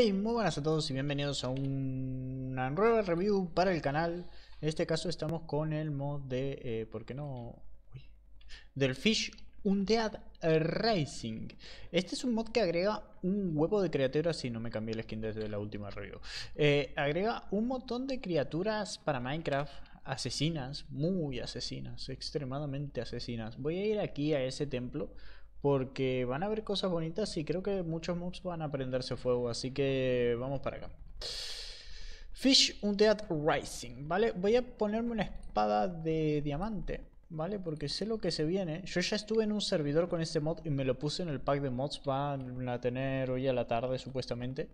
Hey, muy buenas a todos y bienvenidos a una nueva review para el canal. En este caso estamos con el mod de, eh, ¿por qué no? Del Fish Undead Racing. Este es un mod que agrega un huevo de criaturas, si no me cambié el skin desde la última review. Eh, agrega un montón de criaturas para Minecraft, asesinas, muy asesinas, extremadamente asesinas. Voy a ir aquí a ese templo porque van a haber cosas bonitas y creo que muchos mods van a prenderse fuego. Así que vamos para acá. Fish Undead Rising, ¿vale? Voy a ponerme una espada de diamante, ¿vale? Porque sé lo que se viene. Yo ya estuve en un servidor con este mod y me lo puse en el pack de mods. Van a tener hoy a la tarde, supuestamente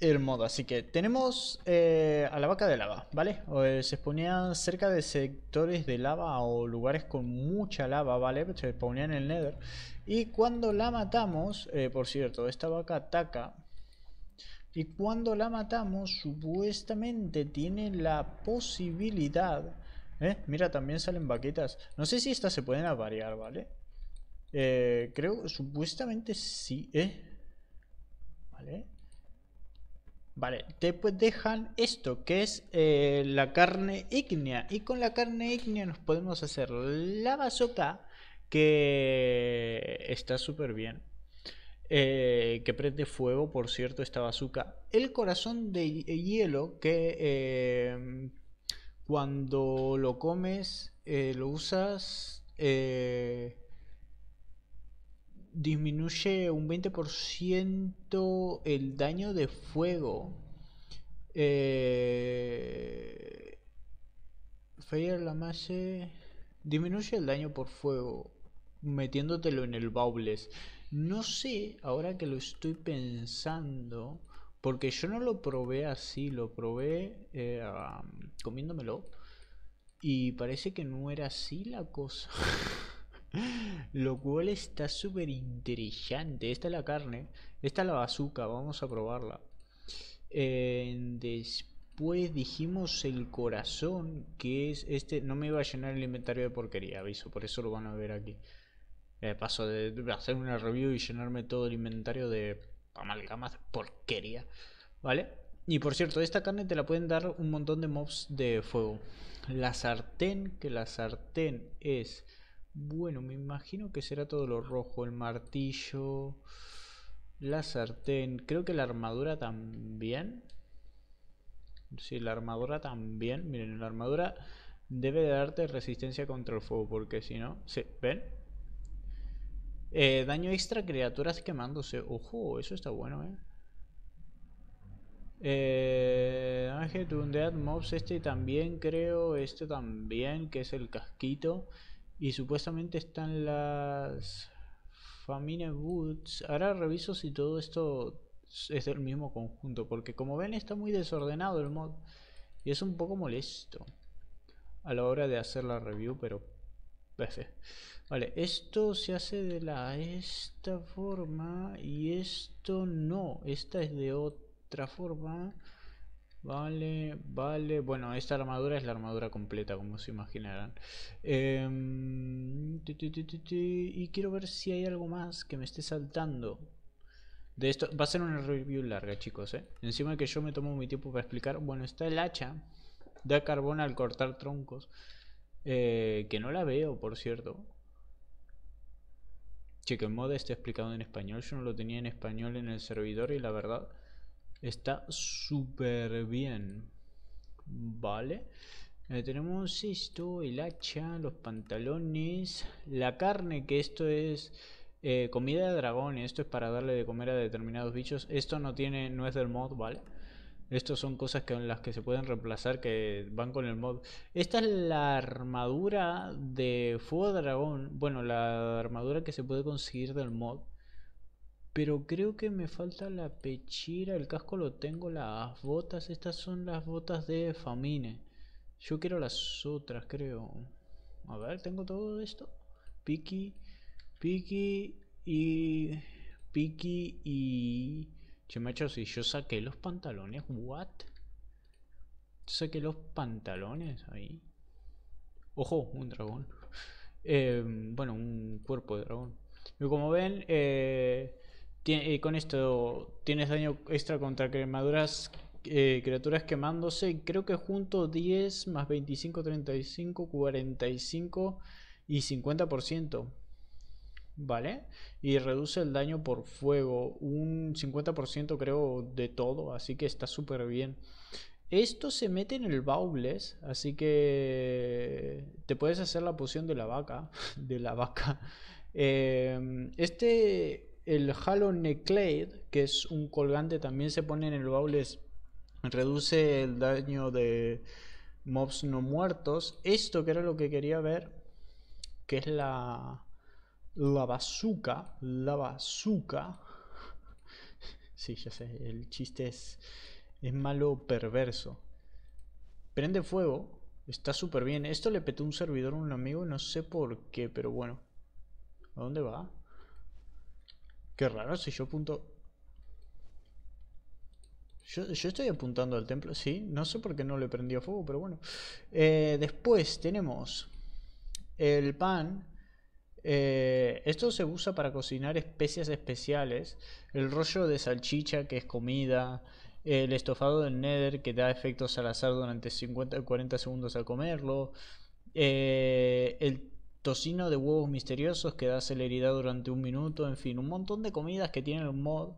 el modo. Así que tenemos eh, a la vaca de lava, ¿vale? Eh, se ponían cerca de sectores de lava o lugares con mucha lava, ¿vale? Se ponían en el nether. Y cuando la matamos, eh, por cierto, esta vaca ataca. Y cuando la matamos, supuestamente tiene la posibilidad... Mira, también salen vaquetas. No sé si estas se pueden avariar, ¿vale? creo, supuestamente sí, ¿eh? ¿Vale? Vale, después pues, dejan esto que es eh, la carne ígnea. Y con la carne ígnea nos podemos hacer la bazooka que está súper bien. Eh, que prende fuego, por cierto, esta bazooka. El corazón de hielo que eh, cuando lo comes lo usas disminuye un 20% el daño de fuego. Eh, Fire se disminuye el daño por fuego metiéndotelo en el Baubles. No sé, ahora que lo estoy pensando, porque yo no lo probé así, lo probé eh, comiéndomelo. Y parece que no era así la cosa. Lo cual está súper interesante. Esta es la carne. Esta es la bazuca. Vamos a probarla. después dijimos el corazón. Que es este. No me iba a llenar el inventario de porquería, aviso. Por eso lo van a ver aquí. Eh, paso de hacer una review y llenarme todo el inventario de amalgamas de porquería. ¿Vale? Y por cierto, esta carne te la pueden dar un montón de mobs de fuego. La sartén, que la sartén es bueno, me imagino que será todo lo rojo, el martillo, la sartén, creo que la armadura también. Sí, la armadura también, miren, la armadura debe darte resistencia contra el fuego, porque si no, sí, ¿ven? Eh, daño extra, criaturas quemándose, ojo, eso está bueno, ¿eh? Eh, Ángel Undead Mobs, este también creo, este también, que es el casquito. Y supuestamente están las Famine Woods. Ahora reviso si todo esto es del mismo conjunto. Porque como ven está muy desordenado el mod. Y es un poco molesto. A la hora de hacer la review, pero... perfecto Vale, esto se hace de la esta forma y esto no. Esta es de otra forma. Vale, vale. Bueno, esta armadura es la armadura completa, como se imaginarán. Em, y quiero ver si hay algo más que me esté saltando. De esto va a ser una review larga, chicos. ¿eh? Encima que yo me tomo mi tiempo para explicar. Bueno, está el hacha. Da carbón al cortar troncos. Eh, que no la veo, por cierto. Cheque, en moda está explicado en español. Yo no lo tenía en español en el servidor y la verdad Está súper bien. Vale. Eh, tenemos esto, el hacha, los pantalones, la carne, que esto es eh, comida de dragón. Esto es para darle de comer a determinados bichos. Esto no tiene, no es del mod, ¿vale? Estas son cosas con las que se pueden reemplazar que van con el mod. Esta es la armadura de fuego dragón. Bueno, la armadura que se puede conseguir del mod. Pero creo que me falta la pechera, el casco lo tengo, las botas, estas son las botas de Famine. Yo quiero las otras, creo. A ver, tengo todo esto. Piki, Piki y... Piki y... Che, macho, si yo saqué los pantalones, what? Saqué los pantalones ahí. Ojo, un dragón. Eh, bueno, un cuerpo de dragón. Y como ven, eh eh, con esto tienes daño extra contra quemaduras eh, criaturas quemándose. creo que junto 10 más 25, 35, 45 y 50%. ¿Vale? Y reduce el daño por fuego. Un 50% creo de todo. Así que está súper bien. Esto se mete en el baubles, así que te puedes hacer la poción de la vaca. De la vaca. Em, este el halo neclade, que es un colgante, también se pone en el baules, reduce el daño de mobs no muertos. Esto que era lo que quería ver, que es la la bazooka, la bazuca. sí, ya sé, el chiste es es malo perverso. Prende fuego, está súper bien. Esto le petó un servidor a un amigo, no sé por qué, pero bueno. ¿A dónde va? Qué raro, si yo apunto... Yo, estoy apuntando al templo, sí. No sé por qué no le prendió fuego, pero bueno. Eh, después tenemos el pan. Eh, esto se usa para cocinar especias especiales. El rollo de salchicha, que es comida. El estofado del nether, que da efectos al azar durante 50 40 segundos al comerlo. Eh, el tocino de huevos misteriosos que da celeridad durante un minuto, en fin, un montón de comidas que tienen el mod.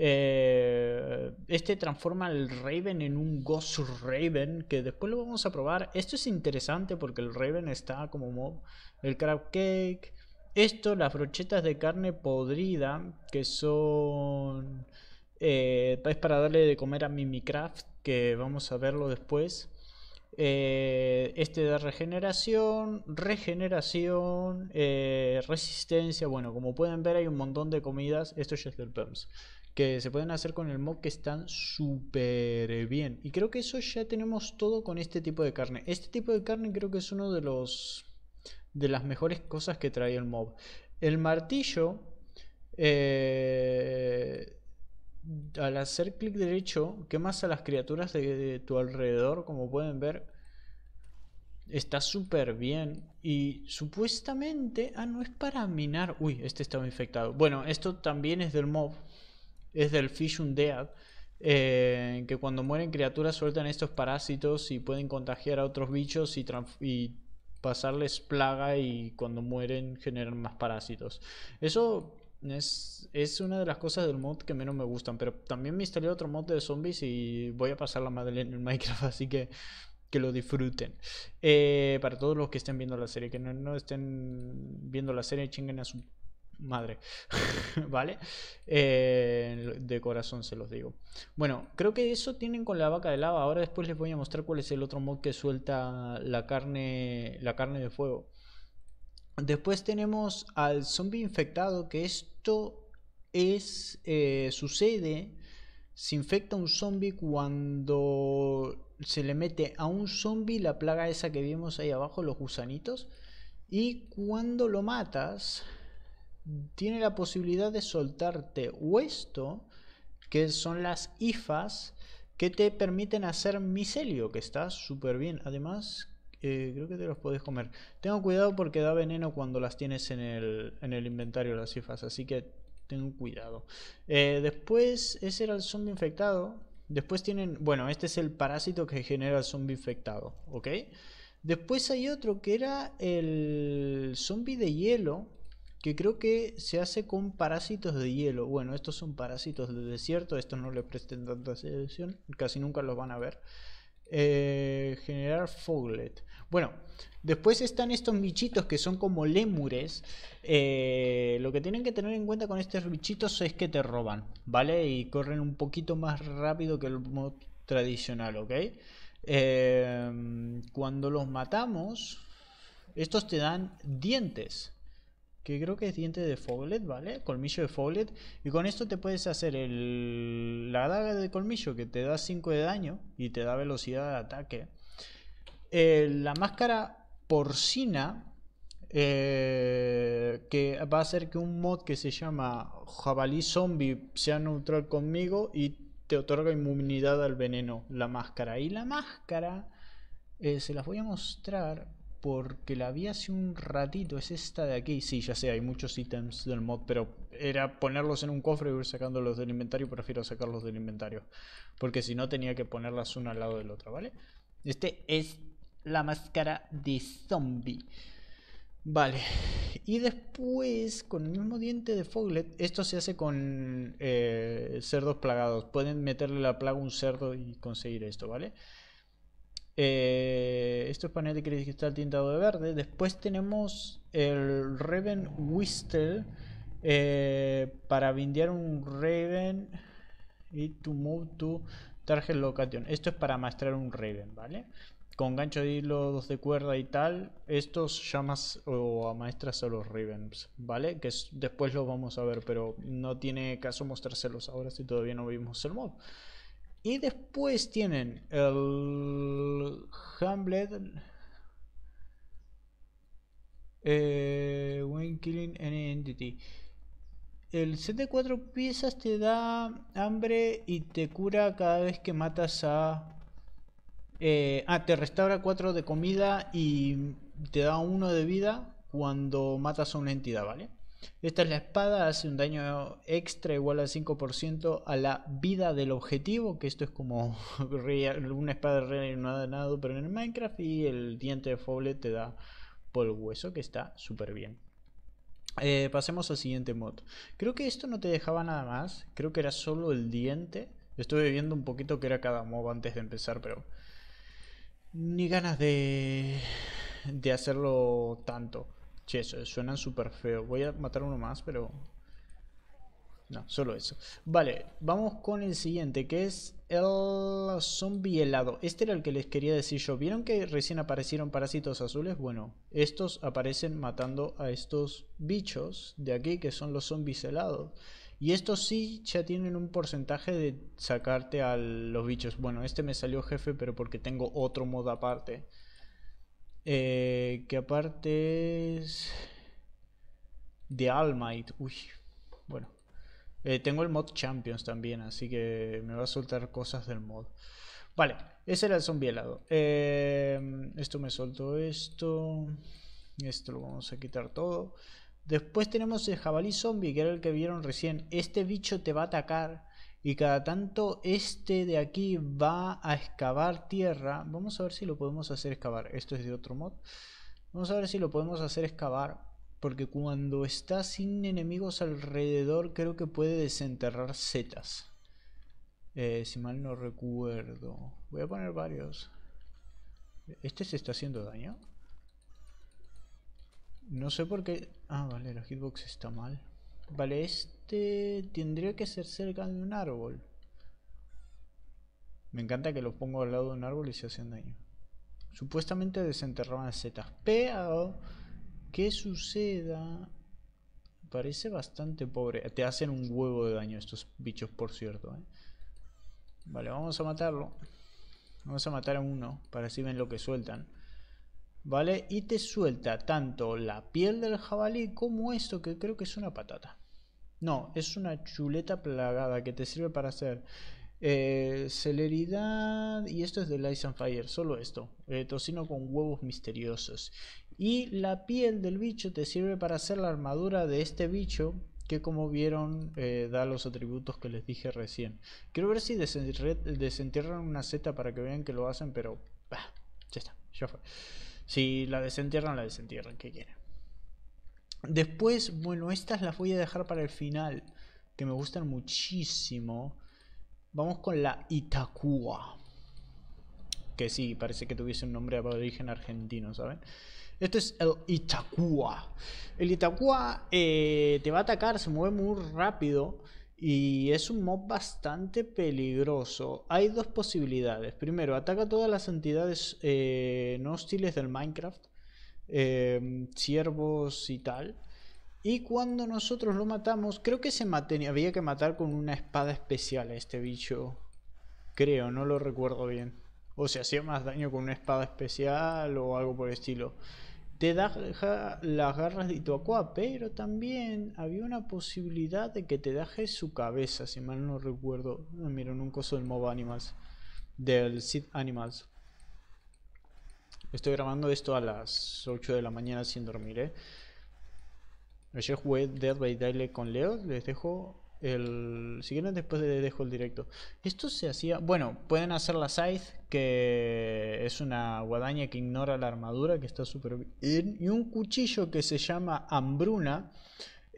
Eh, este transforma el Raven en un Ghost Raven que después lo vamos a probar. Esto es interesante porque el Raven está como mod. El crab cake. Esto, las brochetas de carne podrida que son... Eh, es para darle de comer a Mimicraft que vamos a verlo después. Eh, este de regeneración, regeneración, eh, resistencia. Bueno, como pueden ver hay un montón de comidas, esto ya es del PERMS, que se pueden hacer con el mob que están súper bien. Y creo que eso ya tenemos todo con este tipo de carne. Este tipo de carne creo que es uno de los de las mejores cosas que trae el mob. El martillo... Eh, al hacer clic derecho, quemas a las criaturas de, tu alrededor, como pueden ver. Está súper bien. Y supuestamente... Ah, no es para minar. Uy, este estaba infectado. Bueno, esto también es del mob. Es del Fish Undead. Eh, que cuando mueren criaturas sueltan estos parásitos y pueden contagiar a otros bichos y pasarles plaga y cuando mueren generan más parásitos. Eso es, una de las cosas del mod que menos me gustan, pero también me instalé otro mod de zombies y voy a pasar la madre en el Minecraft, así que que lo disfruten. Eh, para todos los que estén viendo la serie, que no, estén viendo la serie, chinguen a su madre, ¿vale? Eh, de corazón se los digo. Bueno, creo que eso tienen con la vaca de lava. Ahora después les voy a mostrar cuál es el otro mod que suelta la carne, la carne de fuego. Después tenemos al zombie infectado, que esto es eh, sucede, se infecta un zombie cuando se le mete a un zombie la plaga esa que vimos ahí abajo, los gusanitos, y cuando lo matas tiene la posibilidad de soltarte o esto, que son las IFAs, que te permiten hacer micelio, que está súper bien. Además, eh, creo que te los podés comer. Tengo cuidado porque da veneno cuando las tienes en el, inventario las cifras, así que tengo cuidado. Eh, después, ese era el zombie infectado. Después tienen, bueno, este es el parásito que genera el zombie infectado, ¿ok? Después hay otro que era el zombie de hielo, que creo que se hace con parásitos de hielo. Bueno, estos son parásitos de desierto, estos no les presten tanta atención, casi nunca los van a ver. Eh, generar Foglet. Bueno, después están estos bichitos que son como lémures. Eh, lo que tienen que tener en cuenta con estos bichitos es que te roban, ¿vale? Y corren un poquito más rápido que el mod tradicional, ¿ok? Em, cuando los matamos, estos te dan dientes que creo que es diente de Foglet, ¿vale? Colmillo de Foglet. Y con esto te puedes hacer la daga de colmillo que te da 5 de daño y te da velocidad de ataque. Eh, la máscara porcina eh, que va a hacer que un mod que se llama jabalí zombie sea neutral conmigo y te otorga inmunidad al veneno la máscara. Y la máscara eh, se las voy a mostrar porque la vi hace un ratito. Es esta de aquí. Sí, ya sé, hay muchos ítems del mod, pero era ponerlos en un cofre y ir sacándolos del inventario. Prefiero sacarlos del inventario. Porque si no, tenía que ponerlas una al lado del otro, ¿vale? Este es la máscara de zombie. Vale. Y después, con el mismo diente de Foglet, esto se hace con eh, cerdos plagados. Pueden meterle la plaga a un cerdo y conseguir esto, ¿vale? vale eh, esto es panel de cristal tintado de verde. Después tenemos el Raven Whistle eh, para vender un Raven y to move to target location. Esto es para maestrar un Raven, ¿vale? Con gancho de hilo, dos de cuerda y tal. Estos llamas o amaestras a los Ravens, ¿vale? Que después los vamos a ver, pero no tiene caso mostrárselos ahora si todavía no vimos el mod. Y después tienen el Hamlet. Eh, when killing entity. El set de cuatro piezas te da hambre y te cura cada vez que matas a... Eh, ah, te restaura cuatro de comida y te da uno de vida cuando matas a una entidad, ¿vale? Esta es la espada, hace un daño extra igual al 5% a la vida del objetivo, que esto es como una espada real y nada pero en el Minecraft, y el diente de foble te da por hueso, que está súper bien. Eh, pasemos al siguiente mod. Creo que esto no te dejaba nada más, creo que era solo el diente. Estuve viendo un poquito que era cada modo antes de empezar, pero... Ni ganas de, de hacerlo tanto. Che, suenan súper feo. Voy a matar uno más, pero... No, solo eso. Vale, vamos con el siguiente, que es el zombie helado. Este era el que les quería decir yo. ¿Vieron que recién aparecieron parásitos azules? Bueno, estos aparecen matando a estos bichos de aquí, que son los zombies helados. Y estos sí ya tienen un porcentaje de sacarte a los bichos. Bueno, este me salió jefe, pero porque tengo otro modo aparte. Eh, que aparte es All Might Uy, bueno. Eh, tengo el mod Champions también, así que me va a soltar cosas del mod. Vale, ese era el zombie helado. Eh, esto me soltó esto. Esto lo vamos a quitar todo. Después tenemos el jabalí zombie, que era el que vieron recién. Este bicho te va a atacar y cada tanto este de aquí va a excavar tierra. Vamos a ver si lo podemos hacer excavar. Esto es de otro mod. Vamos a ver si lo podemos hacer excavar. Porque cuando está sin enemigos alrededor creo que puede desenterrar setas. Eh, si mal no recuerdo. Voy a poner varios. ¿Este se está haciendo daño? No sé por qué... Ah, vale, la hitbox está mal. Vale, este tendría que ser cerca de un árbol. Me encanta que lo pongo al lado de un árbol y se hacen daño. Supuestamente desenterraban setas. Pero, ¿qué suceda? Parece bastante pobre. Te hacen un huevo de daño estos bichos, por cierto. ¿eh? Vale, vamos a matarlo. Vamos a matar a uno para así ven lo que sueltan. ¿vale? Y te suelta tanto la piel del jabalí como esto que creo que es una patata. No, es una chuleta plagada que te sirve para hacer eh, celeridad y esto es de Lights and Fire, solo esto, eh, tocino con huevos misteriosos. Y la piel del bicho te sirve para hacer la armadura de este bicho que como vieron eh, da los atributos que les dije recién. Quiero ver si desentierran una seta para que vean que lo hacen, pero ya está, ya fue. Si la desentierran, la desentierran, que quieren? Después, bueno, estas las voy a dejar para el final, que me gustan muchísimo. Vamos con la Itacua. Que sí, parece que tuviese un nombre de origen argentino, ¿saben? Esto es el Itacua. El Itacúa eh, te va a atacar, se mueve muy rápido. Y es un mob bastante peligroso. Hay dos posibilidades. Primero, ataca todas las entidades eh, no hostiles del Minecraft. Eh, ciervos y tal. Y cuando nosotros lo matamos, creo que se había que matar con una espada especial a este bicho. Creo, no lo recuerdo bien. O se hacía más daño con una espada especial o algo por el estilo te deja las garras de Itoacua, pero también había una posibilidad de que te deje su cabeza, si mal no recuerdo. Ah, Miro un coso del Mob Animals, del Sid Animals. Estoy grabando esto a las 8 de la mañana sin dormir, ¿eh? Ayer jugué Dead by Daylight con Leo, les dejo el, si quieren después de, dejo el directo. Esto se hacía... Bueno, pueden hacer la Scythe, que es una guadaña que ignora la armadura, que está súper bien. Y un cuchillo que se llama Hambruna.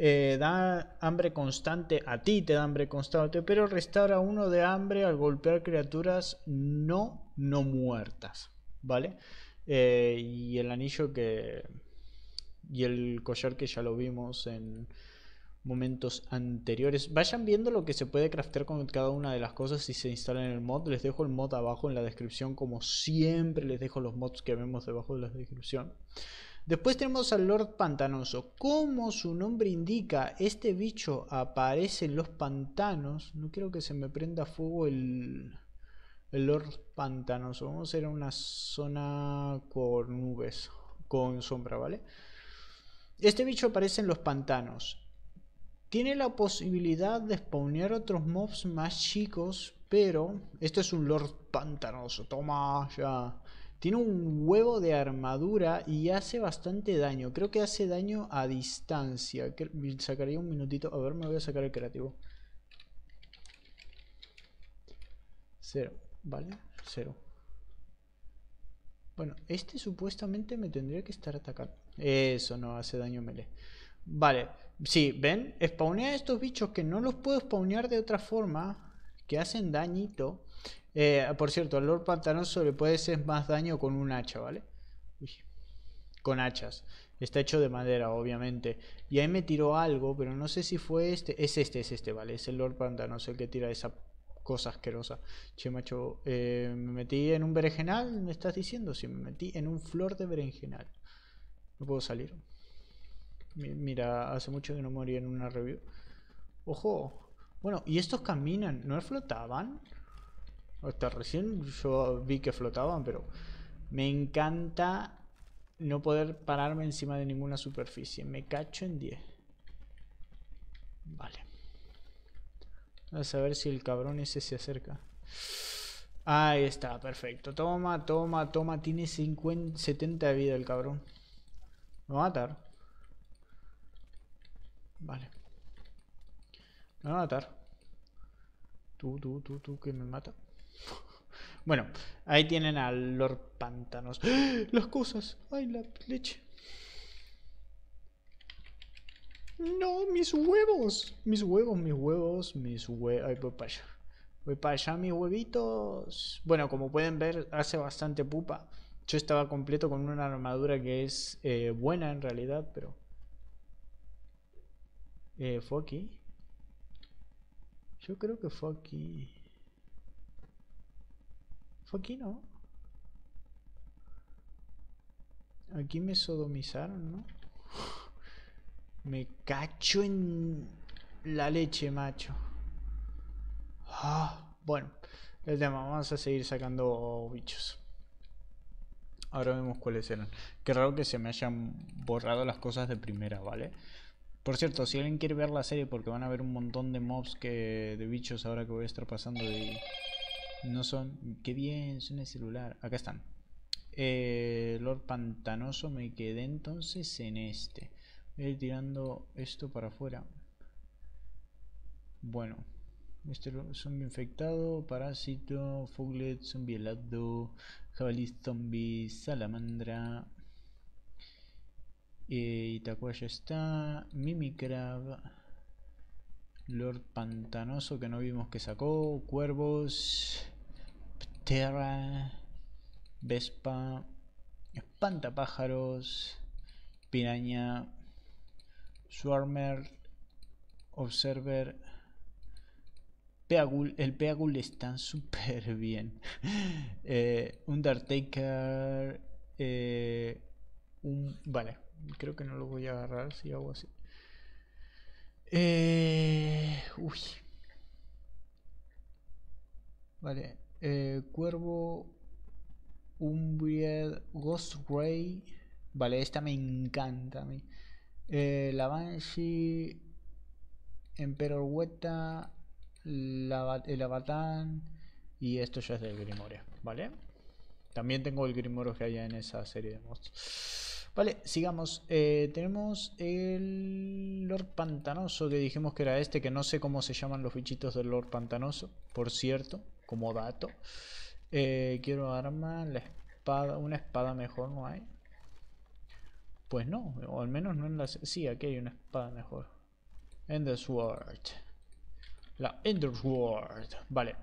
Eh, da hambre constante, a ti te da hambre constante, pero restaura uno de hambre al golpear criaturas no, no muertas. ¿Vale? Eh, y el anillo que... Y el collar que ya lo vimos en momentos anteriores. Vayan viendo lo que se puede craftear con cada una de las cosas si se instalan en el mod. Les dejo el mod abajo en la descripción, como siempre les dejo los mods que vemos debajo de la descripción. Después tenemos al Lord Pantanoso. Como su nombre indica, este bicho aparece en los pantanos. No quiero que se me prenda fuego el, Lord Pantanoso. Vamos a ir una zona con nubes, con sombra, ¿vale? Este bicho aparece en los pantanos. Tiene la posibilidad de spawnear otros mobs más chicos, pero... Esto es un Lord Pantanoso, toma ya. Tiene un huevo de armadura y hace bastante daño. Creo que hace daño a distancia. Sacaría un minutito. A ver, me voy a sacar el creativo. Cero, ¿vale? Cero. Bueno, este supuestamente me tendría que estar atacando. Eso no hace daño melee. Vale, Sí, ¿ven? Spawnea estos bichos que no los puedo spawnear de otra forma. Que hacen dañito. Eh, por cierto, al Lord Pantanoso le puede hacer más daño con un hacha, ¿vale? Con hachas. Está hecho de madera, obviamente. Y ahí me tiró algo, pero no sé si fue este. Es este, es este, ¿vale? Es el Lord Pantanoso el que tira esa cosa asquerosa. Che, macho, eh, me metí en un berenjenal, me estás diciendo. Sí, me metí en un flor de berenjenal. No puedo salir. Mira, hace mucho que no moría en una review. ¡Ojo! Bueno, ¿y estos caminan? ¿No flotaban? Hasta recién yo vi que flotaban, pero... Me encanta no poder pararme encima de ninguna superficie. Me cacho en 10. Vale. a ver si el cabrón ese se acerca. Ahí está, perfecto. Toma, toma, toma. Tiene 50, 70 de vida el cabrón. Me va a matar. Vale. Me van a matar. Tú, tú, tú, tú, que me mata. bueno, ahí tienen a Lord Pantanos. ¡Ah! Las cosas. Ay, la leche. No, mis huevos. Mis huevos, mis huevos, mis huevos. Ay, voy para allá. Voy para allá, mis huevitos. Bueno, como pueden ver, hace bastante pupa. Yo estaba completo con una armadura que es eh, buena en realidad, pero eh, ¿Fue aquí? Yo creo que fue aquí. ¿Fue aquí, no? Aquí me sodomizaron, ¿no? Me cacho en la leche, macho. Ah, bueno, el tema, vamos a seguir sacando bichos. Ahora vemos cuáles eran. Qué raro que se me hayan borrado las cosas de primera, ¿vale? vale por cierto, si alguien quiere ver la serie, porque van a ver un montón de mobs que, de bichos ahora que voy a estar pasando y No son... ¡Qué bien! Son el celular. Acá están. Eh, Lord Pantanoso me quedé entonces en este. Voy a ir tirando esto para afuera. Bueno. Este zombie infectado, parásito, fuglet, zombie helado, jabalí zombie, salamandra, y eh, Itacua está. Mimicrab. Lord Pantanoso que no vimos que sacó. Cuervos. Ptera. Vespa. Espantapájaros. Piraña. Swarmer. Observer. Peagul, el Peagul está súper bien. Eh, Undertaker. Eh, vale. Creo que no lo voy a agarrar si hago así. Eh, uy. Vale. Eh, cuervo. Umbriel. Ghost Ray. Vale, esta me encanta a mí. Eh, la Banshee. Emperor Weta el Abatán. Y esto ya es del Grimorio. ¿Vale? También tengo el Grimorio que hay en esa serie de monstruos. Vale, sigamos. Eh, tenemos el Lord Pantanoso, que dijimos que era este, que no sé cómo se llaman los bichitos del Lord Pantanoso, por cierto, como dato. Eh, quiero arma, la espada, una espada mejor no hay. Pues no, o al menos no en la... Sí, aquí hay una espada mejor. Ender Sword. La Ender Sword. Vale,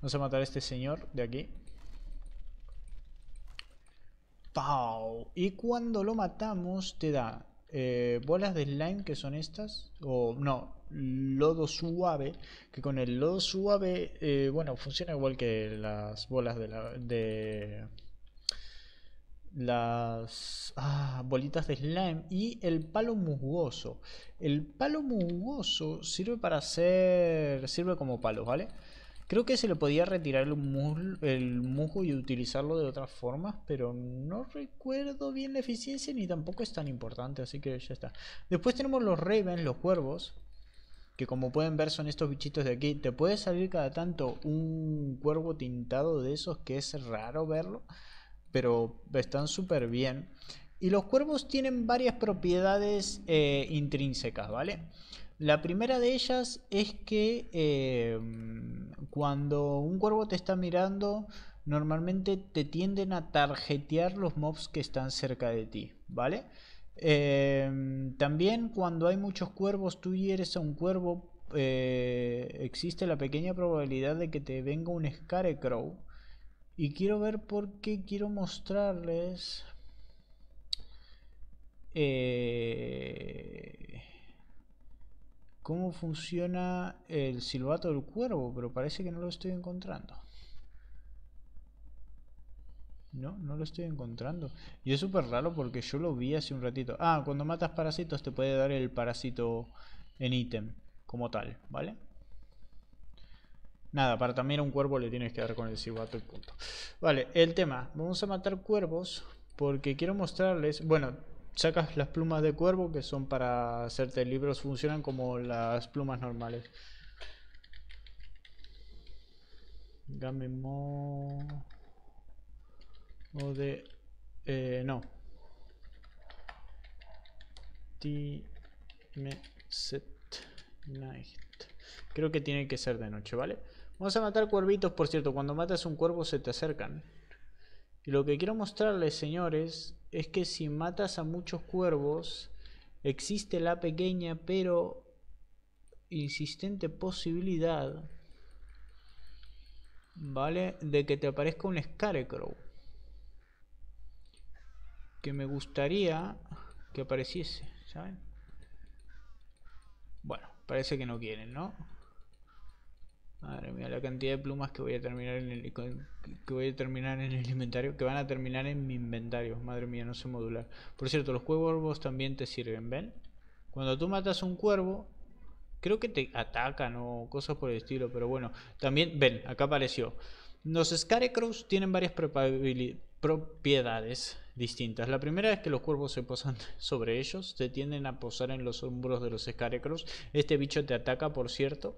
vamos a matar a este señor de aquí. Wow. Y cuando lo matamos te da eh, bolas de slime que son estas, o no, lodo suave, que con el lodo suave, eh, bueno, funciona igual que las bolas de la... De las ah, bolitas de slime y el palo musgoso. El palo musgoso sirve para hacer, sirve como palo, ¿vale? Creo que se le podía retirar el, musgo y utilizarlo de otras formas, pero no recuerdo bien la eficiencia ni tampoco es tan importante, así que ya está. Después tenemos los ravens, los cuervos, que como pueden ver son estos bichitos de aquí. Te puede salir cada tanto un cuervo tintado de esos que es raro verlo, pero están súper bien. Y los cuervos tienen varias propiedades eh, intrínsecas, ¿vale? La primera de ellas es que em, cuando un cuervo te está mirando, normalmente te tienden a tarjetear los mobs que están cerca de ti, ¿vale? Em, también cuando hay muchos cuervos, tú hieres a un cuervo, eh, existe la pequeña probabilidad de que te venga un Scarecrow. Y quiero ver por qué quiero mostrarles... Eh cómo funciona el silbato del cuervo, pero parece que no lo estoy encontrando. No, no lo estoy encontrando. Y es súper raro porque yo lo vi hace un ratito. Ah, cuando matas parásitos te puede dar el parásito en ítem, como tal, ¿vale? Nada, para también un cuervo le tienes que dar con el silbato y punto. Vale, el tema. Vamos a matar cuervos porque quiero mostrarles... Bueno, sacas las plumas de cuervo que son para hacerte libros, funcionan como las plumas normales. Gamemo o de eh, no. Time set night. Creo que tiene que ser de noche, ¿vale? Vamos a matar cuervitos, por cierto. Cuando matas un cuervo se te acercan. Y lo que quiero mostrarles, señores, es que si matas a muchos cuervos, existe la pequeña pero insistente posibilidad, ¿vale? De que te aparezca un Scarecrow. Que me gustaría que apareciese, ¿saben? Bueno, parece que no quieren, ¿no? Madre mía, la cantidad de plumas que voy a terminar en el que voy a terminar en el inventario, que van a terminar en mi inventario. Madre mía, no sé modular. Por cierto, los cuervos también te sirven, ¿ven? Cuando tú matas un cuervo, creo que te atacan o cosas por el estilo, pero bueno, también ven, acá apareció. Los Scarecrows tienen varias propiedades distintas. La primera es que los cuervos se posan sobre ellos, se tienden a posar en los hombros de los Scarecrows. Este bicho te ataca, por cierto.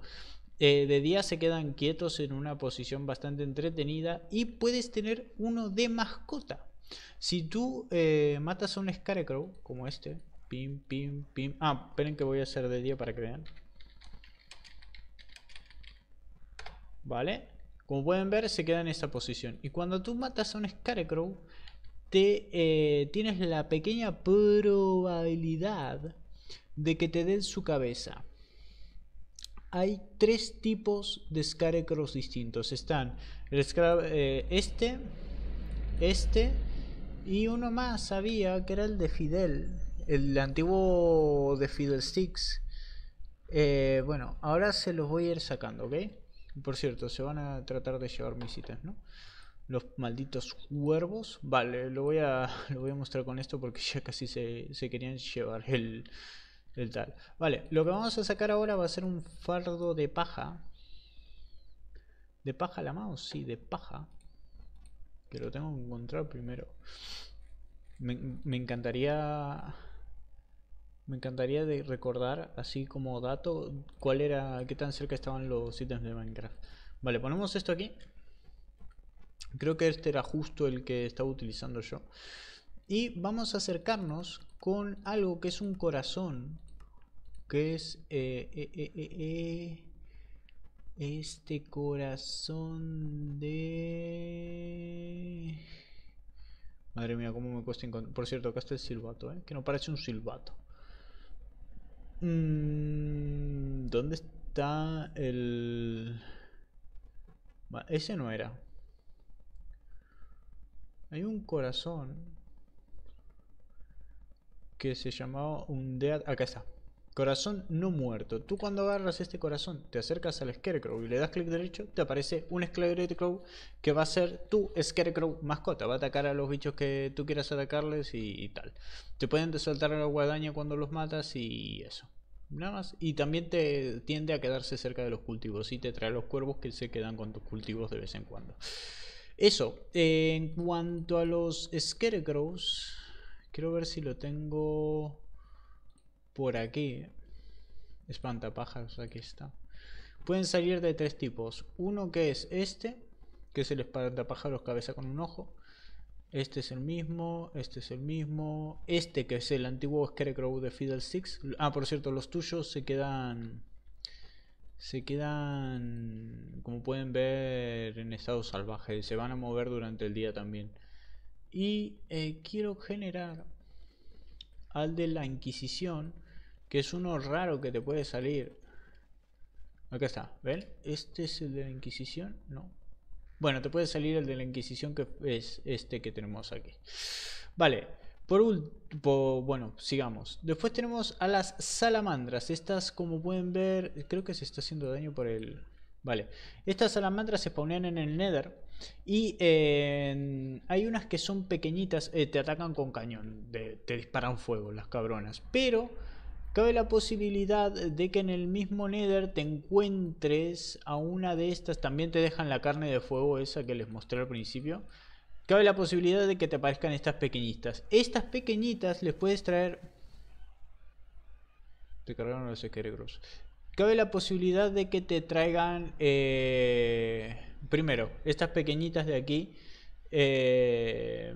Eh, de día se quedan quietos en una posición bastante entretenida y puedes tener uno de mascota. Si tú eh, matas a un Scarecrow, como este, pim, pim, pim. Ah, esperen que voy a hacer de día para que vean. ¿Vale? Como pueden ver, se queda en esta posición. Y cuando tú matas a un Scarecrow, te, eh, tienes la pequeña probabilidad de que te den su cabeza hay tres tipos de Scarecrows distintos. Están el eh, este, este y uno más Sabía que era el de Fidel, el antiguo de Fidel Sticks. Eh, bueno, ahora se los voy a ir sacando, ¿ok? Por cierto, se van a tratar de llevar mis citas, ¿no? Los malditos cuervos. Vale, lo voy a, voy a mostrar con esto porque ya casi se querían llevar el, Vale, lo que vamos a sacar ahora va a ser un fardo de paja. ¿De paja la mano Sí, de paja. Que lo tengo que encontrar primero. Me, me encantaría... Me encantaría de recordar, así como dato, cuál era, qué tan cerca estaban los ítems de Minecraft. Vale, ponemos esto aquí. Creo que este era justo el que estaba utilizando yo. Y vamos a acercarnos con algo que es un corazón que es eh, eh, eh, este corazón de... Madre mía, cómo me cuesta encontrar... Por cierto, acá está el silbato, que no parece un silbato. Mm, ¿Dónde está el...? ese no era. Hay un corazón que se llamaba un dead. Acá está. Corazón no muerto. Tú cuando agarras este corazón, te acercas al Scarecrow y le das clic derecho, te aparece un Scarecrow que va a ser tu Scarecrow mascota. Va a atacar a los bichos que tú quieras atacarles y, tal. Te pueden saltar a la guadaña cuando los matas y eso. Nada más. Y también te tiende a quedarse cerca de los cultivos y te trae los cuervos que se quedan con tus cultivos de vez en cuando. Eso. en cuanto a los Scarecrows, quiero ver si lo tengo por aquí. Espantapájaros, aquí está. Pueden salir de tres tipos. Uno que es este, que es el espantapájaros cabeza con un ojo. Este es el mismo, este es el mismo. Este que es el antiguo Scarecrow de Fiddle Six. Ah, por cierto, los tuyos se quedan. Se quedan. Como pueden ver, en estado salvaje. Se van a mover durante el día también. Y eh, quiero generar al de la Inquisición que es uno raro que te puede salir. Acá está, ¿ven? ¿Este es el de la Inquisición? No. Bueno, te puede salir el de la Inquisición que es este que tenemos aquí. Vale, por último, bueno, sigamos. Después tenemos a las salamandras. Estas, como pueden ver, creo que se está haciendo daño por el... Vale, estas salamandras se spawnean en el Nether y hay unas que son pequeñitas, eh, te atacan con cañón, te disparan fuego las cabronas, pero Cabe la posibilidad de que en el mismo Nether te encuentres a una de estas. También te dejan la carne de fuego esa que les mostré al principio. Cabe la posibilidad de que te aparezcan estas pequeñitas. Estas pequeñitas les puedes traer... Te cargaron los esqueregros. Cabe la posibilidad de que te traigan... Eh, primero, estas pequeñitas de aquí. Eh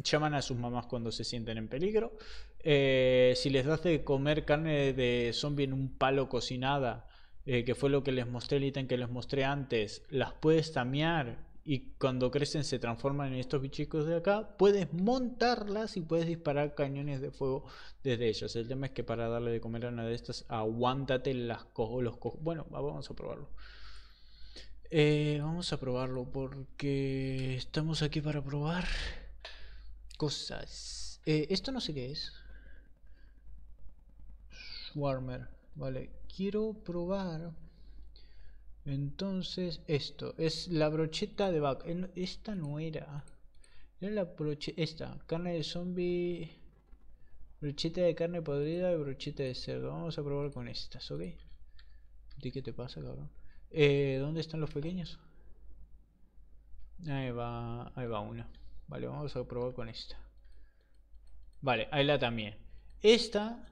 llaman a sus mamás cuando se sienten en peligro. Eh, si les das de comer carne de zombie en un palo cocinada, eh, que fue lo que les mostré el ítem que les mostré antes, las puedes tamear y cuando crecen se transforman en estos bichicos de acá, puedes montarlas y puedes disparar cañones de fuego desde ellas. El tema es que para darle de comer a una de estas, aguántate las cojo los cojo. Bueno, vamos a probarlo. Eh, vamos a probarlo porque estamos aquí para probar cosas. Eh, esto no sé qué es. Swarmer. Vale, quiero probar. Entonces, esto. Es la brocheta de vaca. Eh, esta no era. la brocheta. Esta. Carne de zombie. Brocheta de carne podrida y brocheta de cerdo. Vamos a probar con estas, ¿ok? ¿De qué te pasa, cabrón? Eh, ¿Dónde están los pequeños? Ahí va, ahí va una. Vale, vamos a probar con esta. Vale, ahí la también. Esta...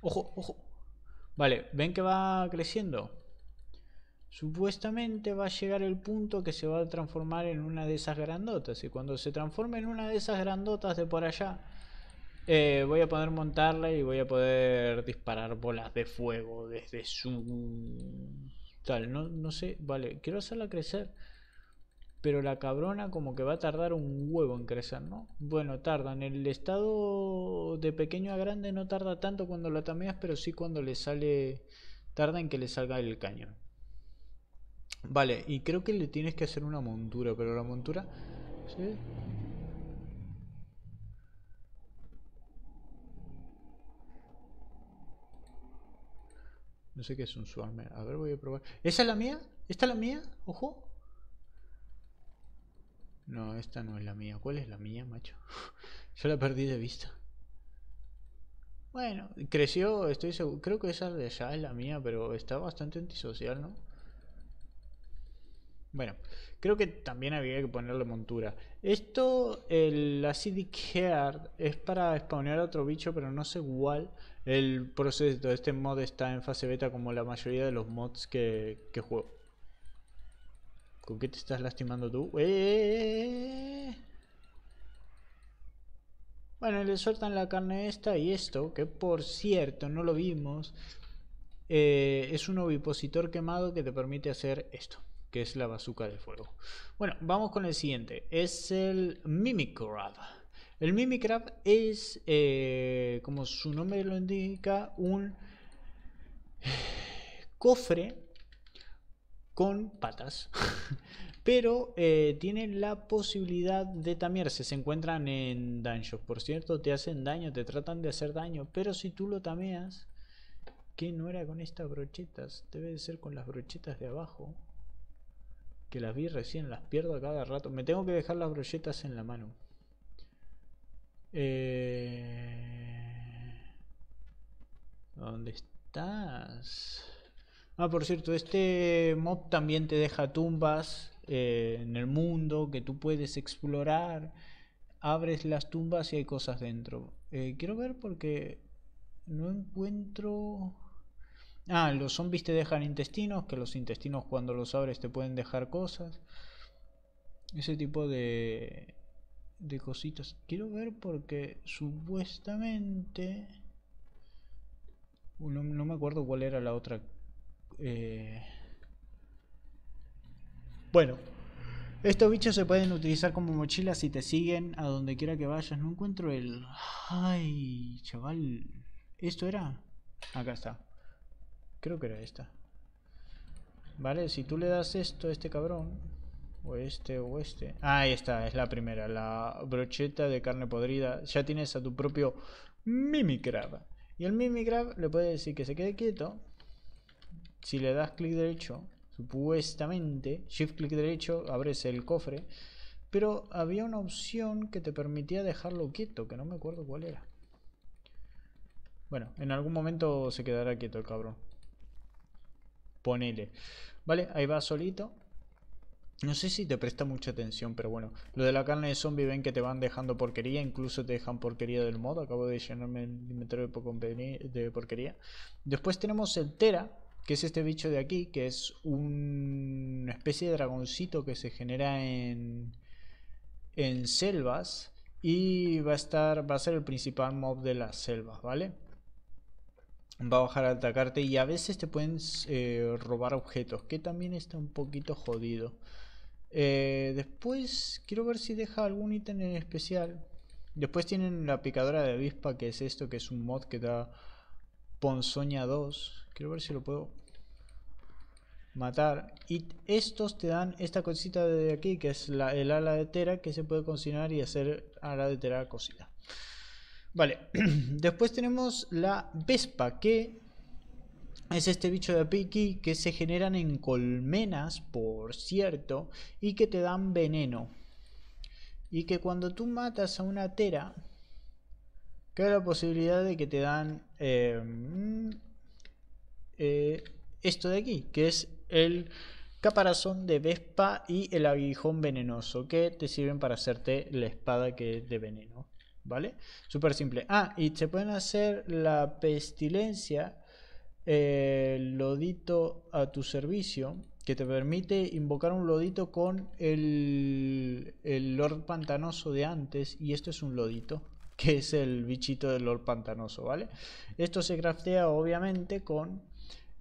Ojo, ojo. Vale, ven que va creciendo. Supuestamente va a llegar el punto que se va a transformar en una de esas grandotas. Y cuando se transforme en una de esas grandotas de por allá, eh, voy a poder montarla y voy a poder disparar bolas de fuego desde su... Tal, no, no sé. Vale, quiero hacerla crecer pero la cabrona como que va a tardar un huevo en crecer, ¿no? Bueno, tarda. En el estado de pequeño a grande no tarda tanto cuando la tameas, pero sí cuando le sale... Tarda en que le salga el cañón. Vale, y creo que le tienes que hacer una montura, pero la montura... No sé qué es un swarmer. A ver, voy a probar. ¿Esa es la mía? ¿Esta es la mía? Ojo. No, esta no es la mía. ¿Cuál es la mía, macho? Yo la perdí de vista. Bueno, creció, estoy seguro. Creo que esa de allá es la mía, pero está bastante antisocial, ¿no? Bueno, creo que también había que ponerle montura. Esto, el acidic heart, es para spawnear a otro bicho, pero no sé cuál. El proceso de este mod está en fase beta como la mayoría de los mods que juego. ¿Con qué te estás lastimando tú? ¡Eh, eh, eh, bueno, le sueltan la carne esta y esto, que por cierto, no lo vimos. es un ovipositor quemado que te permite hacer esto, que es la bazuca de fuego. Bueno, vamos con el siguiente. Es el Mimicrab. El Mimicrab es, como su nombre lo indica, un cofre con patas, pero eh, tienen la posibilidad de tamearse. Se encuentran en dungeons. por cierto, te hacen daño, te tratan de hacer daño, pero si tú lo tameas, que no era con estas brochetas, debe de ser con las brochetas de abajo, que las vi recién, las pierdo a cada rato. Me tengo que dejar las brochetas en la mano. Eh... ¿Dónde estás? Ah, por cierto, este mob también te deja tumbas eh, en el mundo que tú puedes explorar. Abres las tumbas y hay cosas dentro. Eh, quiero ver porque no encuentro... Ah, los zombies te dejan intestinos, que los intestinos cuando los abres te pueden dejar cosas. Ese tipo de, de cositas. Quiero ver porque supuestamente... no me acuerdo cuál era la otra eh, bueno, estos bichos se pueden utilizar como mochilas si te siguen a donde quiera que vayas. No encuentro el... Ay, chaval. ¿Esto era? Acá está. Creo que era esta. Vale, si tú le das esto a este cabrón, o este o este. Ah, ahí está, es la primera, la brocheta de carne podrida. Ya tienes a tu propio Mimicrab. Y el Mimicrab le puede decir que se quede quieto si le das clic derecho, supuestamente, shift clic derecho, abres el cofre, pero había una opción que te permitía dejarlo quieto, que no me acuerdo cuál era. Bueno, en algún momento se quedará quieto el cabrón. Ponele. Vale, ahí va solito. No sé si te presta mucha atención, pero bueno. Lo de la carne de zombie ven que te van dejando porquería, incluso te dejan porquería del modo. Acabo de llenarme el inventario de porquería. Después tenemos el Tera, que es este bicho de aquí, que es una especie de dragoncito que se genera en, en selvas y va a estar va a ser el principal mob de las selvas, ¿vale? Va a bajar a atacarte y a veces te pueden eh, robar objetos, que también está un poquito jodido. Eh, después quiero ver si deja algún ítem en especial. Después tienen la picadora de avispa, que es esto, que es un mod que da Ponzoña 2. Quiero ver si lo puedo matar. Y estos te dan esta cosita de aquí, que es el ala de tera, que se puede cocinar y hacer ala de tera cocida. Vale, después tenemos la Vespa, que es este bicho de Apiki que se generan en colmenas, por cierto, y que te dan veneno. Y que cuando tú matas a una tera, que la posibilidad de que te dan eh, mm, eh, esto de aquí, que es el caparazón de Vespa y el aguijón venenoso, que te sirven para hacerte la espada que es de veneno, ¿vale? Súper simple. Ah, y se pueden hacer la pestilencia, eh, El lodito a tu servicio, que te permite invocar un lodito con el, el Lord Pantanoso de antes, y esto es un lodito que es el bichito del Lord Pantanoso, ¿vale? Esto se craftea obviamente con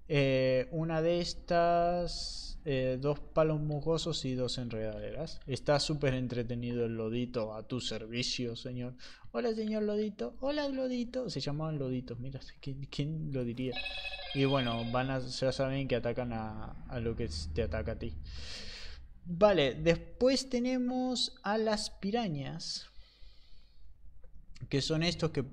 eh, una de estas, eh, dos palos mugosos y dos enredaderas. Está súper entretenido el lodito a tu servicio, señor. Hola, señor lodito. Hola, lodito. Se llamaban loditos, mira, ¿quién, lo diría? Y bueno, van a, ya saben que atacan a, a lo que te ataca a ti. Vale, después tenemos a las pirañas que son estos que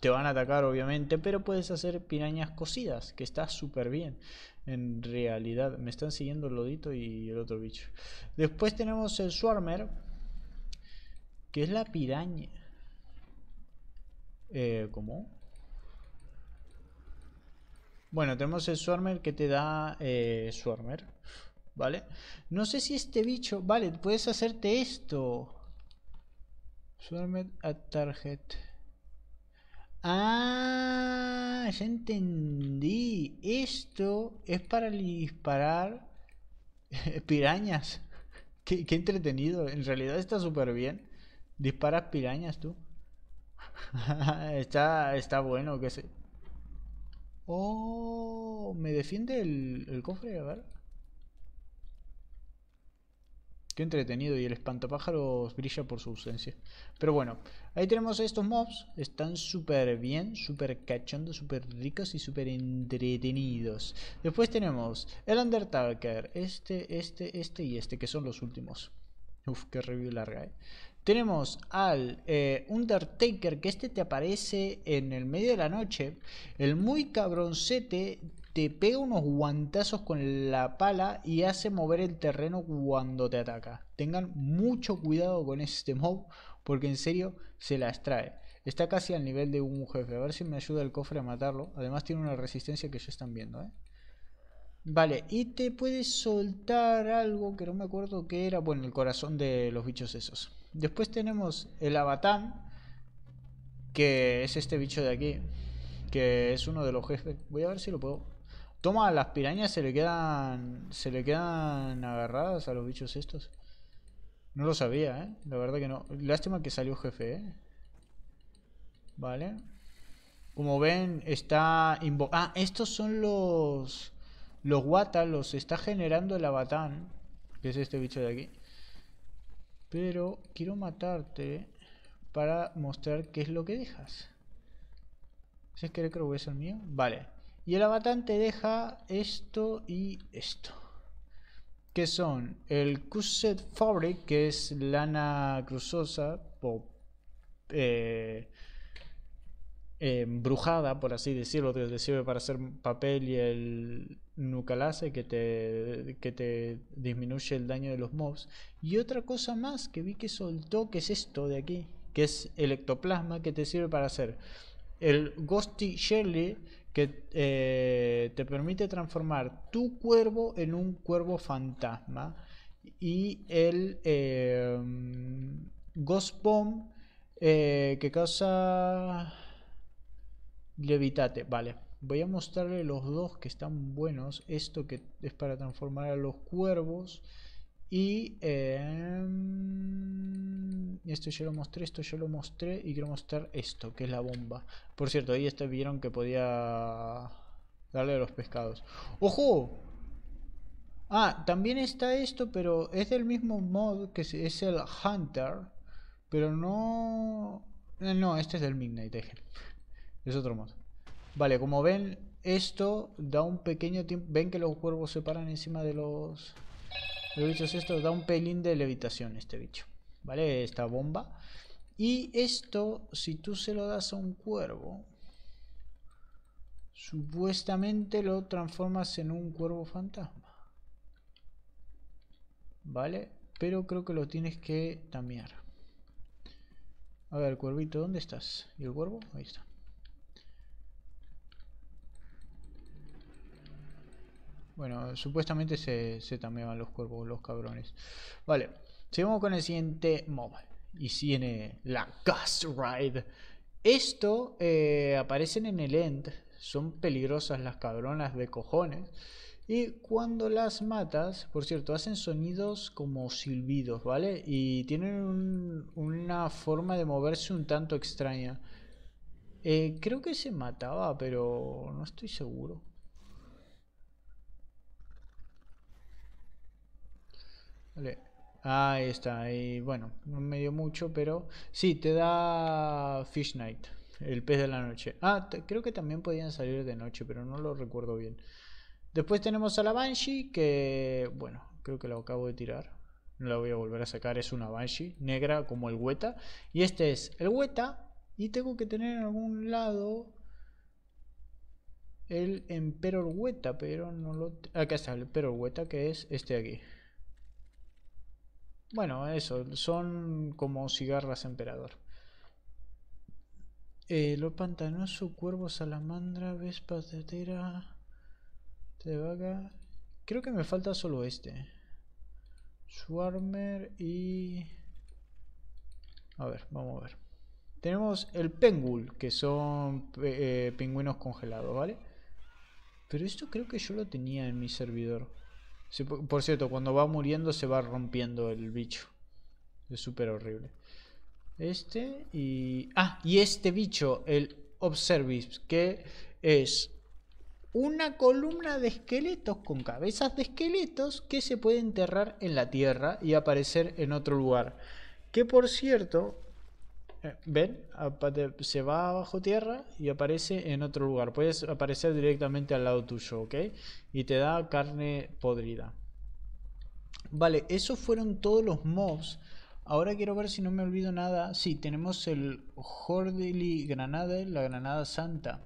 te van a atacar obviamente, pero puedes hacer pirañas cocidas, que está súper bien. En realidad, me están siguiendo el lodito y el otro bicho. Después tenemos el swarmer, que es la piraña. Eh, ¿Cómo? Bueno, tenemos el swarmer que te da eh, swarmer, ¿vale? No sé si este bicho... Vale, puedes hacerte esto... Swarmed at target. Ah, ya entendí. Esto es para disparar eh, pirañas. Qué, entretenido. En realidad está súper bien. Disparas pirañas tú. está, está bueno, que sé. Oh, me defiende el cofre, a ver. Qué entretenido y el espantapájaros brilla por su ausencia. Pero bueno, ahí tenemos estos mobs. Están súper bien, súper cachando, súper ricos y súper entretenidos. Después tenemos el Undertaker. Este, este, este y este, que son los últimos. Uf, qué review larga, eh. Tenemos al eh, Undertaker, que este te aparece en el medio de la noche. El muy cabroncete te pega unos guantazos con la pala y hace mover el terreno cuando te ataca. Tengan mucho cuidado con este mob porque en serio se las trae. Está casi al nivel de un jefe. A ver si me ayuda el cofre a matarlo. Además tiene una resistencia que ya están viendo. ¿eh? Vale, y te puede soltar algo que no me acuerdo qué era. Bueno, el corazón de los bichos esos. Después tenemos el abatán. Que es este bicho de aquí. Que es uno de los jefes. Voy a ver si lo puedo Toma, las pirañas se le quedan. Se le quedan agarradas a los bichos estos. No lo sabía, ¿eh? La verdad que no. Lástima que salió jefe, ¿eh? Vale. Como ven, está... Ah, estos son los... Los guata, los está generando el Abatán. Que es este bicho de aquí. Pero quiero matarte para mostrar qué es lo que dejas. Si es que creo que es el mío? Vale. Y el avatar deja esto y esto. Que son el Cuset Fabric, que es lana cruzosa o eh, embrujada, por así decirlo, que te sirve para hacer papel y el nucalase que te, que te disminuye el daño de los mobs. Y otra cosa más que vi que soltó, que es esto de aquí, que es el que te sirve para hacer el Ghosty Shelly que eh, te permite transformar tu cuervo en un cuervo fantasma y el eh, Ghost Bomb eh, que causa levitate, vale. Voy a mostrarle los dos que están buenos. Esto que es para transformar a los cuervos. Y em, esto yo lo mostré, esto yo lo mostré y quiero mostrar esto, que es la bomba. Por cierto, ahí este vieron que podía darle a los pescados. ¡Ojo! Ah, también está esto, pero es del mismo mod que es el Hunter, pero no... Eh, no, este es del Midnight, Es otro mod. Vale, como ven, esto da un pequeño tiempo... Ven que los cuervos se paran encima de los dicho es esto, da un pelín de levitación este bicho, ¿vale? Esta bomba. Y esto, si tú se lo das a un cuervo, supuestamente lo transformas en un cuervo fantasma. ¿Vale? Pero creo que lo tienes que tamear. A ver, cuervito, ¿dónde estás? ¿Y el cuervo? Ahí está. Bueno, supuestamente se, se tameaban los cuerpos, los cabrones. Vale, seguimos con el siguiente móvil. Y tiene la gas Ride. Esto eh, aparecen en el end. Son peligrosas las cabronas de cojones. Y cuando las matas, por cierto, hacen sonidos como silbidos, ¿vale? Y tienen una forma de moverse un tanto extraña. Eh, creo que se mataba, pero no estoy seguro. Vale. Ah, ahí está. Y bueno, no me dio mucho, pero sí, te da Fish Night, el pez de la noche. Ah, creo que también podían salir de noche, pero no lo recuerdo bien. Después tenemos a la Banshee, que bueno, creo que la acabo de tirar. No la voy a volver a sacar, es una Banshee negra como el hueta Y este es el hueta Y tengo que tener en algún lado el Emperor hueta pero no lo... Acá está el Emperor Weta, que es este de aquí. Bueno, eso, son como cigarras emperador. Eh, lo pantanoso, cuervo, salamandra, vespa, tetera, te vaga. Creo que me falta solo este. Swarmer y... A ver, vamos a ver. Tenemos el Pengul, que son eh, pingüinos congelados, ¿vale? Pero esto creo que yo lo tenía en mi servidor por cierto, cuando va muriendo se va rompiendo el bicho. Es súper horrible. Este y... Ah, y este bicho, el Observis, que es una columna de esqueletos con cabezas de esqueletos que se puede enterrar en la tierra y aparecer en otro lugar. Que por cierto, ¿Ven? Se va bajo tierra y aparece en otro lugar. Puedes aparecer directamente al lado tuyo, ¿ok? Y te da carne podrida. Vale, esos fueron todos los mobs. Ahora quiero ver si no me olvido nada. Sí, tenemos el Hordily Granada, la Granada Santa.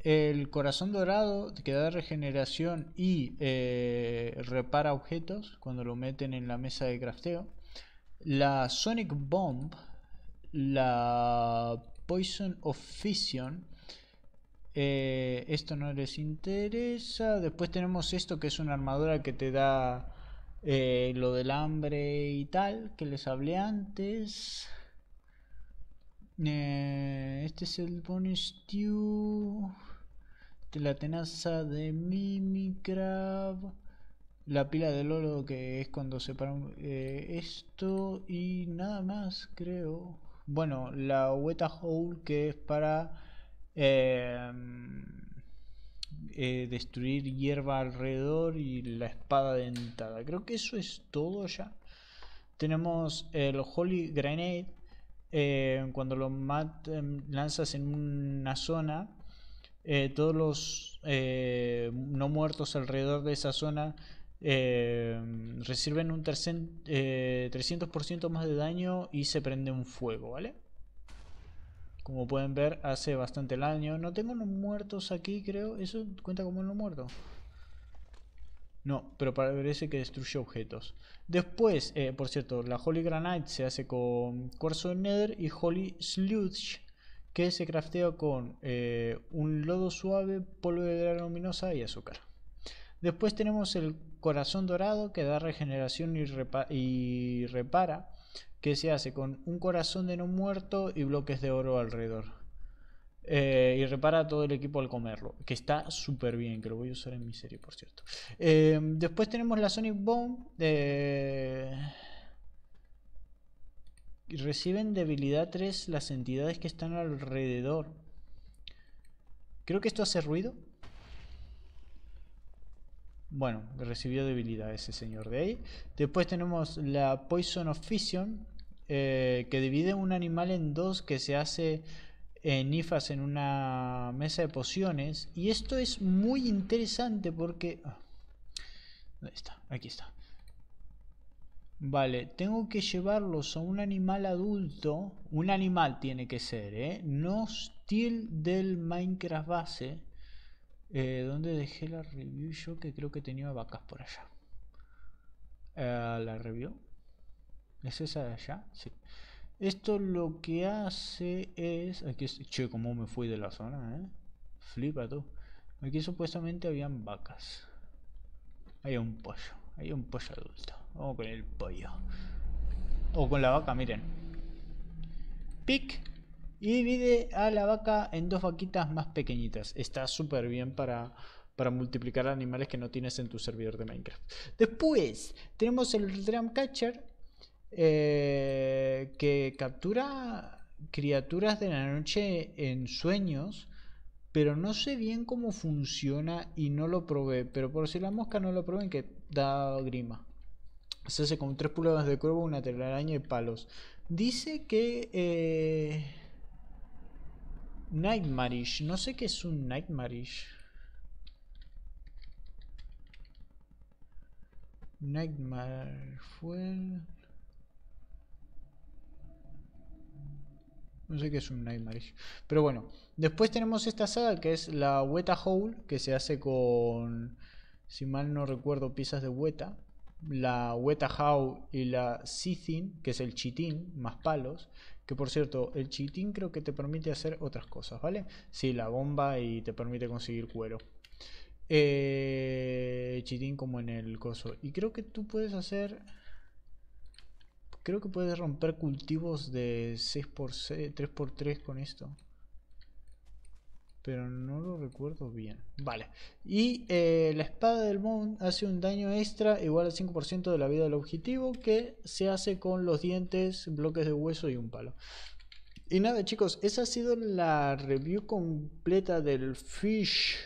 El corazón dorado que da regeneración y eh, repara objetos cuando lo meten en la mesa de crafteo. La Sonic Bomb la Poison of Fission. Eh, esto no les interesa. Después tenemos esto que es una armadura que te da eh, lo del hambre y tal, que les hablé antes. Eh, este es el bonus stew. De la tenaza de Mimicrab. La pila del oro que es cuando se separamos esto. Y nada más, creo. Bueno, la Weta Hole que es para eh, eh, destruir hierba alrededor y la espada dentada. Creo que eso es todo ya. Tenemos el Holy Grenade. Eh, cuando lo lanzas en una zona, todos los no muertos alrededor de esa zona Em, eh, reciben un 300% más de daño y se prende un fuego, ¿vale? Como pueden ver, hace bastante daño. No tengo unos muertos aquí, creo. ¿Eso cuenta como unos muerto? No, pero parece que destruye objetos. Después, eh, por cierto, la Holy Granite se hace con Cuarzo Nether y Holy Sludge, que se craftea con eh, un lodo suave, polvo de grana luminosa y azúcar. Después tenemos el corazón dorado que da regeneración y, repara, que se hace con un corazón de no muerto y bloques de oro alrededor. Eh, y repara todo el equipo al comerlo, que está súper bien, que lo voy a usar en mi serie, por cierto. Eh, después tenemos la Sonic Bomb. Y eh, reciben debilidad 3 las entidades que están alrededor. Creo que esto hace ruido. Bueno, recibió debilidad ese señor de ahí. Después tenemos la Poison of Fission, eh, que divide un animal en dos que se hace en eh, IFAS en una mesa de pociones. Y esto es muy interesante porque... Ah, ahí está? Aquí está. Vale, tengo que llevarlos a un animal adulto. Un animal tiene que ser, ¿eh? No steel del Minecraft base eh, ¿Dónde dejé la review yo? Que creo que tenía vacas por allá. Eh, la review. ¿Es esa de allá? Sí. Esto lo que hace es... Aquí, che, cómo me fui de la zona, ¿eh? Flipa tú. Aquí supuestamente habían vacas. Hay un pollo. Hay un pollo adulto. Vamos con el pollo. O con la vaca, miren. Pic y divide a la vaca en dos vaquitas más pequeñitas. Está súper bien para, para multiplicar animales que no tienes en tu servidor de Minecraft. Después tenemos el Drum Catcher. Eh, que captura criaturas de la noche en sueños pero no sé bien cómo funciona y no lo probé. Pero por si la mosca no lo prueben, que da grima. Se hace con tres pulgadas de cuervo, una telaraña y palos. Dice que eh, Nightmarish. No sé qué es un Nightmarish. Nightmare No sé qué es un Nightmarish. Pero bueno. Después tenemos esta saga que es la Weta Hole. Que se hace con. Si mal no recuerdo, piezas de Weta. La Weta How y la Sithin. Que es el chitín. Más palos. Que por cierto, el chitín creo que te permite hacer otras cosas, ¿vale? Sí, la bomba y te permite conseguir cuero. Eh, chitín como en el coso. Y creo que tú puedes hacer... Creo que puedes romper cultivos de 6 3x3 con esto pero no lo recuerdo bien. Vale. Y eh, la espada del Moon hace un daño extra igual al 5% de la vida del objetivo que se hace con los dientes, bloques de hueso y un palo. Y nada chicos, esa ha sido la review completa del Fish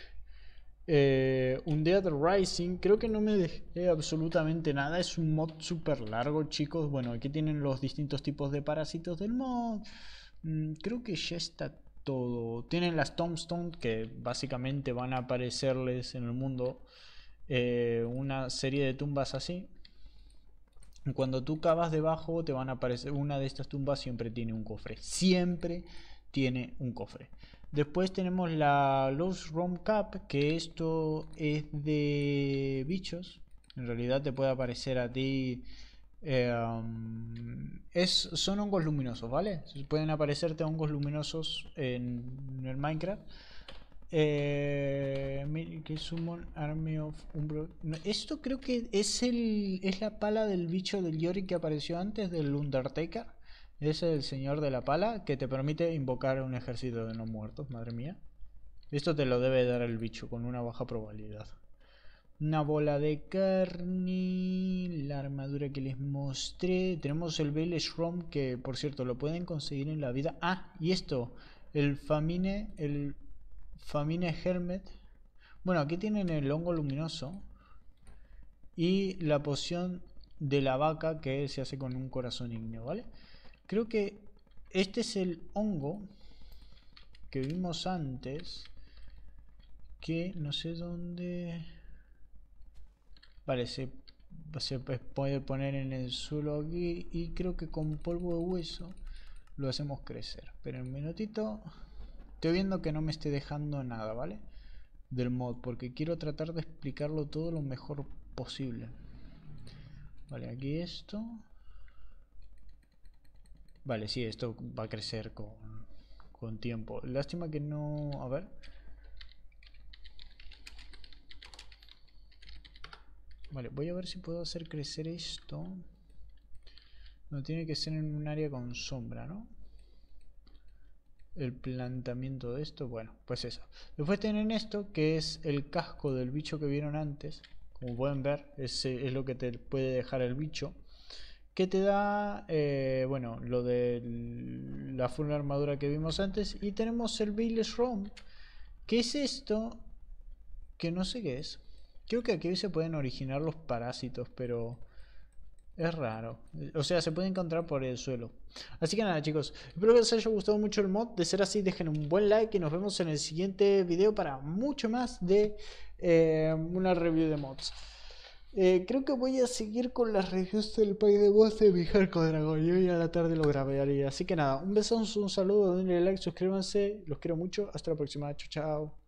eh, Undead Rising. Creo que no me dejé absolutamente nada. Es un mod súper largo chicos. Bueno, aquí tienen los distintos tipos de parásitos del mod. Mm, creo que ya está todo. Tienen las tombstones que básicamente van a aparecerles en el mundo eh, una serie de tumbas así. Cuando tú cavas debajo te van a aparecer una de estas tumbas siempre tiene un cofre. Siempre tiene un cofre. Después tenemos la Lost Room Cap que esto es de bichos. En realidad te puede aparecer a ti eh, um, es, son hongos luminosos, ¿vale? Pueden aparecerte hongos luminosos en, el Minecraft. Eh, que esto creo que es el es la pala del bicho del Yori que apareció antes del Undertaker. Es el señor de la pala que te permite invocar un ejército de no muertos, madre mía. Esto te lo debe dar el bicho con una baja probabilidad una bola de carne, la armadura que les mostré. Tenemos el Village Rom que, por cierto, lo pueden conseguir en la vida. Ah, y esto, el Famine, el Famine Hermet. Bueno, aquí tienen el hongo luminoso y la poción de la vaca que se hace con un corazón ígneo, ¿vale? Creo que este es el hongo que vimos antes, que no sé dónde... Vale, se, puede poner en el suelo aquí y creo que con polvo de hueso lo hacemos crecer. Pero un minutito. Estoy viendo que no me esté dejando nada, ¿vale? Del mod, porque quiero tratar de explicarlo todo lo mejor posible. Vale, aquí esto. Vale, sí, esto va a crecer con, con tiempo. Lástima que no... A ver... Vale, voy a ver si puedo hacer crecer esto. No tiene que ser en un área con sombra, ¿no? El planteamiento de esto, bueno, pues eso. Después tienen esto, que es el casco del bicho que vieron antes. Como pueden ver, ese es lo que te puede dejar el bicho. Que te da, eh, bueno, lo de la full armadura que vimos antes. Y tenemos el Village Room, que es esto, que no sé qué es. Creo que aquí se pueden originar los parásitos, pero es raro. O sea, se puede encontrar por el suelo. Así que nada, chicos. Espero que les haya gustado mucho el mod. De ser así, dejen un buen like y nos vemos en el siguiente video para mucho más de eh, una review de mods. Eh, creo que voy a seguir con las reviews del país de voz de mi Dragón. Y hoy a la tarde lo grabaría. Así que nada, un beso, un saludo, denle like, suscríbanse. Los quiero mucho. Hasta la próxima. Chao, chao.